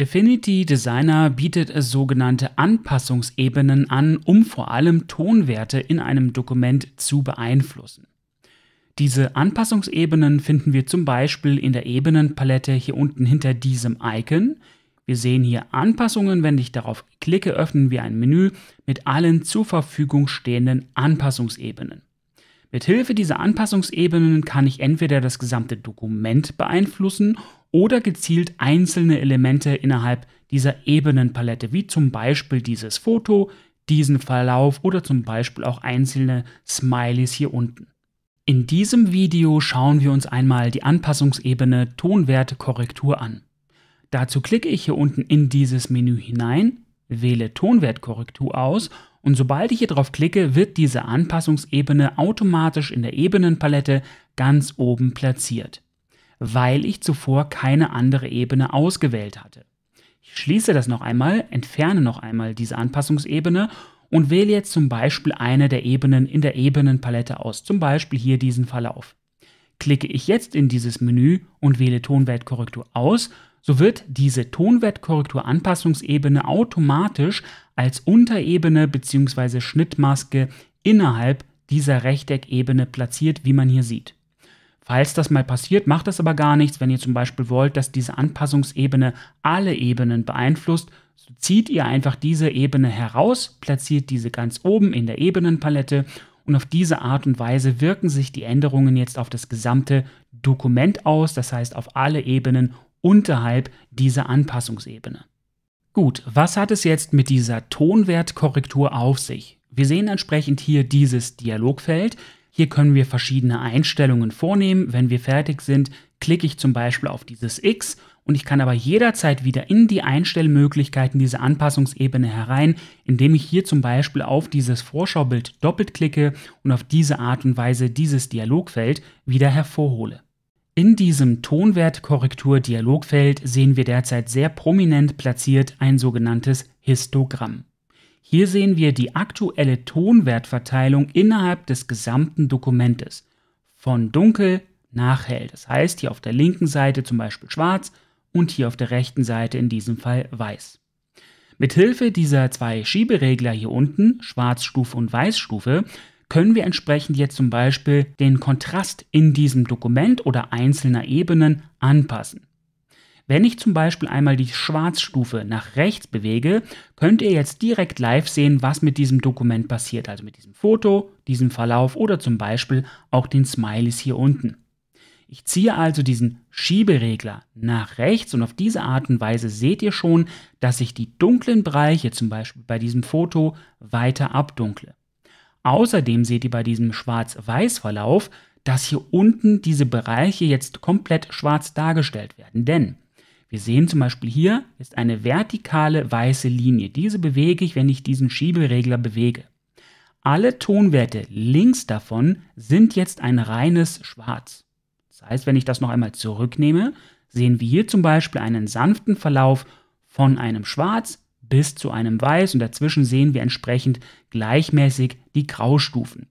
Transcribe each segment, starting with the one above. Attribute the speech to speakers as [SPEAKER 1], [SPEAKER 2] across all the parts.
[SPEAKER 1] Affinity Designer bietet es sogenannte Anpassungsebenen an, um vor allem Tonwerte in einem Dokument zu beeinflussen. Diese Anpassungsebenen finden wir zum Beispiel in der Ebenenpalette hier unten hinter diesem Icon. Wir sehen hier Anpassungen, wenn ich darauf klicke, öffnen wir ein Menü mit allen zur Verfügung stehenden Anpassungsebenen. Mithilfe dieser Anpassungsebenen kann ich entweder das gesamte Dokument beeinflussen oder gezielt einzelne Elemente innerhalb dieser Ebenenpalette, wie zum Beispiel dieses Foto, diesen Verlauf oder zum Beispiel auch einzelne Smileys hier unten. In diesem Video schauen wir uns einmal die Anpassungsebene Tonwertkorrektur an. Dazu klicke ich hier unten in dieses Menü hinein, wähle Tonwertkorrektur aus und sobald ich hier drauf klicke, wird diese Anpassungsebene automatisch in der Ebenenpalette ganz oben platziert, weil ich zuvor keine andere Ebene ausgewählt hatte. Ich schließe das noch einmal, entferne noch einmal diese Anpassungsebene und wähle jetzt zum Beispiel eine der Ebenen in der Ebenenpalette aus, zum Beispiel hier diesen Verlauf. Klicke ich jetzt in dieses Menü und wähle Tonwertkorrektur aus, so wird diese Tonwertkorrektur-Anpassungsebene automatisch als Unterebene bzw. Schnittmaske innerhalb dieser Rechteckebene platziert, wie man hier sieht. Falls das mal passiert, macht das aber gar nichts. Wenn ihr zum Beispiel wollt, dass diese Anpassungsebene alle Ebenen beeinflusst, so zieht ihr einfach diese Ebene heraus, platziert diese ganz oben in der Ebenenpalette und auf diese Art und Weise wirken sich die Änderungen jetzt auf das gesamte Dokument aus, das heißt auf alle Ebenen unterhalb dieser Anpassungsebene. Gut, was hat es jetzt mit dieser Tonwertkorrektur auf sich? Wir sehen entsprechend hier dieses Dialogfeld. Hier können wir verschiedene Einstellungen vornehmen. Wenn wir fertig sind, klicke ich zum Beispiel auf dieses X und ich kann aber jederzeit wieder in die Einstellmöglichkeiten dieser Anpassungsebene herein, indem ich hier zum Beispiel auf dieses Vorschaubild doppelt klicke und auf diese Art und Weise dieses Dialogfeld wieder hervorhole. In diesem Tonwertkorrektur-Dialogfeld sehen wir derzeit sehr prominent platziert ein sogenanntes Histogramm. Hier sehen wir die aktuelle Tonwertverteilung innerhalb des gesamten Dokumentes. Von dunkel nach hell. Das heißt, hier auf der linken Seite zum Beispiel schwarz und hier auf der rechten Seite in diesem Fall weiß. Mithilfe dieser zwei Schieberegler hier unten, Schwarzstufe und Weißstufe, können wir entsprechend jetzt zum Beispiel den Kontrast in diesem Dokument oder einzelner Ebenen anpassen. Wenn ich zum Beispiel einmal die Schwarzstufe nach rechts bewege, könnt ihr jetzt direkt live sehen, was mit diesem Dokument passiert, also mit diesem Foto, diesem Verlauf oder zum Beispiel auch den Smileys hier unten. Ich ziehe also diesen Schieberegler nach rechts und auf diese Art und Weise seht ihr schon, dass ich die dunklen Bereiche zum Beispiel bei diesem Foto weiter abdunkle. Außerdem seht ihr bei diesem Schwarz-Weiß-Verlauf, dass hier unten diese Bereiche jetzt komplett schwarz dargestellt werden. Denn wir sehen zum Beispiel hier ist eine vertikale weiße Linie. Diese bewege ich, wenn ich diesen Schieberegler bewege. Alle Tonwerte links davon sind jetzt ein reines Schwarz. Das heißt, wenn ich das noch einmal zurücknehme, sehen wir hier zum Beispiel einen sanften Verlauf von einem Schwarz bis zu einem Weiß und dazwischen sehen wir entsprechend gleichmäßig die Graustufen.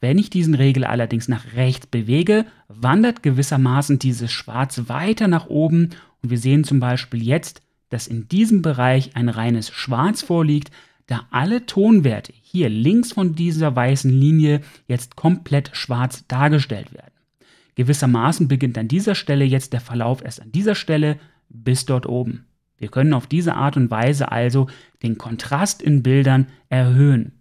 [SPEAKER 1] Wenn ich diesen Regel allerdings nach rechts bewege, wandert gewissermaßen dieses Schwarz weiter nach oben und wir sehen zum Beispiel jetzt, dass in diesem Bereich ein reines Schwarz vorliegt, da alle Tonwerte hier links von dieser weißen Linie jetzt komplett schwarz dargestellt werden. Gewissermaßen beginnt an dieser Stelle jetzt der Verlauf erst an dieser Stelle bis dort oben. Wir können auf diese Art und Weise also den Kontrast in Bildern erhöhen.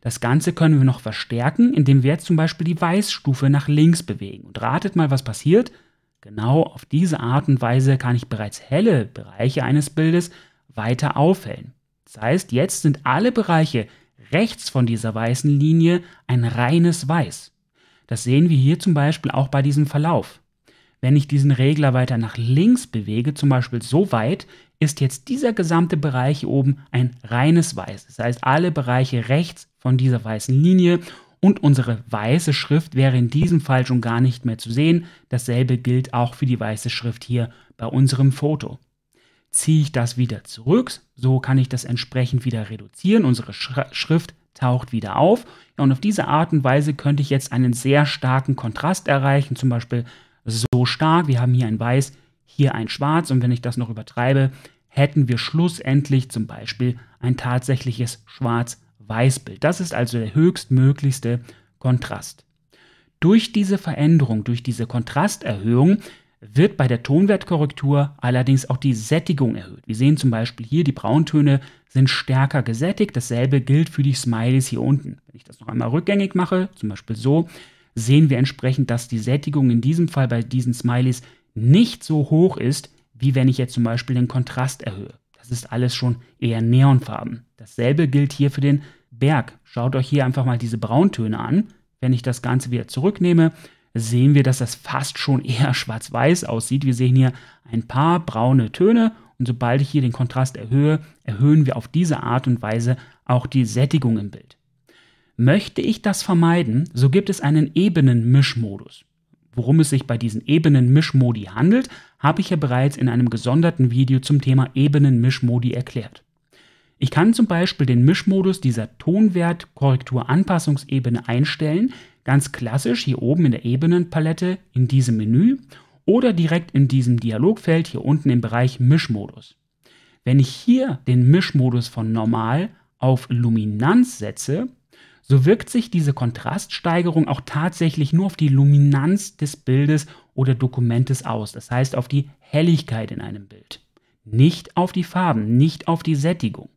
[SPEAKER 1] Das Ganze können wir noch verstärken, indem wir jetzt zum Beispiel die Weißstufe nach links bewegen. Und ratet mal, was passiert? Genau auf diese Art und Weise kann ich bereits helle Bereiche eines Bildes weiter aufhellen. Das heißt, jetzt sind alle Bereiche rechts von dieser weißen Linie ein reines Weiß. Das sehen wir hier zum Beispiel auch bei diesem Verlauf. Wenn ich diesen Regler weiter nach links bewege, zum Beispiel so weit, ist jetzt dieser gesamte Bereich hier oben ein reines Weiß. Das heißt, alle Bereiche rechts von dieser weißen Linie und unsere weiße Schrift wäre in diesem Fall schon gar nicht mehr zu sehen. Dasselbe gilt auch für die weiße Schrift hier bei unserem Foto. Ziehe ich das wieder zurück, so kann ich das entsprechend wieder reduzieren. Unsere Schrift taucht wieder auf. Ja, und auf diese Art und Weise könnte ich jetzt einen sehr starken Kontrast erreichen, zum Beispiel so stark. Wir haben hier ein Weiß, hier ein Schwarz. Und wenn ich das noch übertreibe, hätten wir schlussendlich zum Beispiel ein tatsächliches Schwarz-Weiß-Bild. Das ist also der höchstmöglichste Kontrast. Durch diese Veränderung, durch diese Kontrasterhöhung wird bei der Tonwertkorrektur allerdings auch die Sättigung erhöht. Wir sehen zum Beispiel hier, die Brauntöne sind stärker gesättigt. Dasselbe gilt für die Smileys hier unten. Wenn ich das noch einmal rückgängig mache, zum Beispiel so, sehen wir entsprechend, dass die Sättigung in diesem Fall bei diesen Smileys nicht so hoch ist, wie wenn ich jetzt zum Beispiel den Kontrast erhöhe. Das ist alles schon eher Neonfarben. Dasselbe gilt hier für den Berg. Schaut euch hier einfach mal diese Brauntöne an. Wenn ich das Ganze wieder zurücknehme, sehen wir, dass das fast schon eher schwarz-weiß aussieht. Wir sehen hier ein paar braune Töne und sobald ich hier den Kontrast erhöhe, erhöhen wir auf diese Art und Weise auch die Sättigung im Bild. Möchte ich das vermeiden, so gibt es einen Ebenen-Mischmodus. Worum es sich bei diesen Ebenen-Mischmodi handelt, habe ich ja bereits in einem gesonderten Video zum Thema Ebenen-Mischmodi erklärt. Ich kann zum Beispiel den Mischmodus dieser Tonwert-Korrektur-Anpassungsebene einstellen, ganz klassisch hier oben in der Ebenenpalette in diesem Menü oder direkt in diesem Dialogfeld hier unten im Bereich Mischmodus. Wenn ich hier den Mischmodus von Normal auf Luminanz setze, so wirkt sich diese Kontraststeigerung auch tatsächlich nur auf die Luminanz des Bildes oder Dokumentes aus, das heißt auf die Helligkeit in einem Bild, nicht auf die Farben, nicht auf die Sättigung.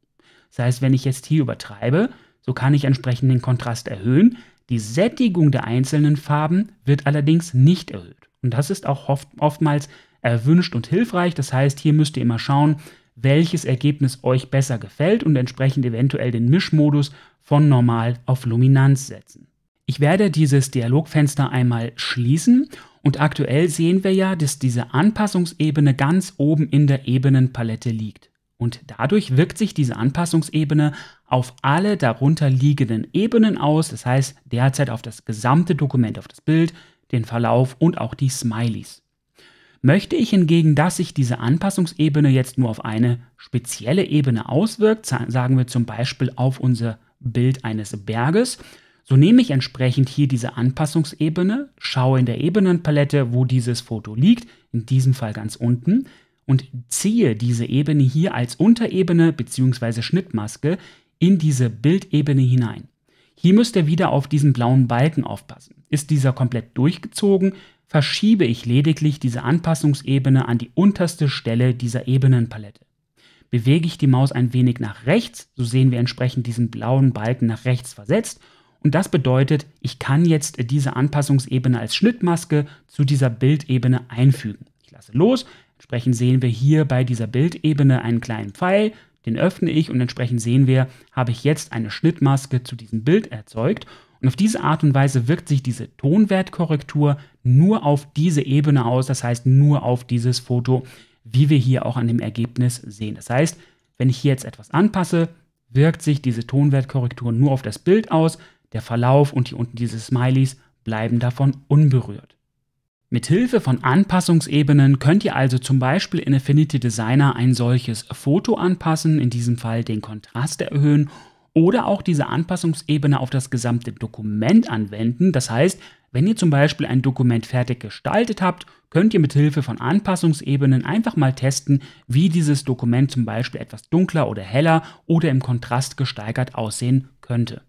[SPEAKER 1] Das heißt, wenn ich jetzt hier übertreibe, so kann ich entsprechend den Kontrast erhöhen, die Sättigung der einzelnen Farben wird allerdings nicht erhöht. Und das ist auch oft, oftmals erwünscht und hilfreich. Das heißt, hier müsst ihr immer schauen, welches Ergebnis euch besser gefällt und entsprechend eventuell den Mischmodus von Normal auf Luminanz setzen. Ich werde dieses Dialogfenster einmal schließen und aktuell sehen wir ja, dass diese Anpassungsebene ganz oben in der Ebenenpalette liegt. Und dadurch wirkt sich diese Anpassungsebene auf alle darunter liegenden Ebenen aus, das heißt derzeit auf das gesamte Dokument, auf das Bild, den Verlauf und auch die Smileys. Möchte ich hingegen, dass sich diese Anpassungsebene jetzt nur auf eine spezielle Ebene auswirkt, sagen wir zum Beispiel auf unser Bild eines Berges, so nehme ich entsprechend hier diese Anpassungsebene, schaue in der Ebenenpalette, wo dieses Foto liegt, in diesem Fall ganz unten, und ziehe diese Ebene hier als Unterebene bzw. Schnittmaske in diese Bildebene hinein. Hier müsst ihr wieder auf diesen blauen Balken aufpassen. Ist dieser komplett durchgezogen, verschiebe ich lediglich diese Anpassungsebene an die unterste Stelle dieser Ebenenpalette. Bewege ich die Maus ein wenig nach rechts, so sehen wir entsprechend diesen blauen Balken nach rechts versetzt und das bedeutet, ich kann jetzt diese Anpassungsebene als Schnittmaske zu dieser Bildebene einfügen. Ich lasse los, entsprechend sehen wir hier bei dieser Bildebene einen kleinen Pfeil, den öffne ich und entsprechend sehen wir, habe ich jetzt eine Schnittmaske zu diesem Bild erzeugt und auf diese Art und Weise wirkt sich diese Tonwertkorrektur nur auf diese Ebene aus, das heißt nur auf dieses Foto, wie wir hier auch an dem Ergebnis sehen. Das heißt, wenn ich hier jetzt etwas anpasse, wirkt sich diese Tonwertkorrektur nur auf das Bild aus, der Verlauf und hier unten diese Smileys bleiben davon unberührt. Mithilfe von Anpassungsebenen könnt ihr also zum Beispiel in Affinity Designer ein solches Foto anpassen, in diesem Fall den Kontrast erhöhen oder auch diese Anpassungsebene auf das gesamte Dokument anwenden. Das heißt, wenn ihr zum Beispiel ein Dokument fertig gestaltet habt, könnt ihr mit Hilfe von Anpassungsebenen einfach mal testen, wie dieses Dokument zum Beispiel etwas dunkler oder heller oder im Kontrast gesteigert aussehen könnte.